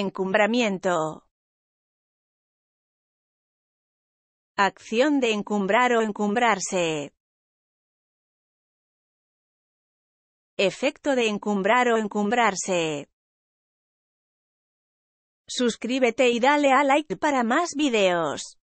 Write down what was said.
Encumbramiento. Acción de encumbrar o encumbrarse. Efecto de encumbrar o encumbrarse. Suscríbete y dale a like para más videos.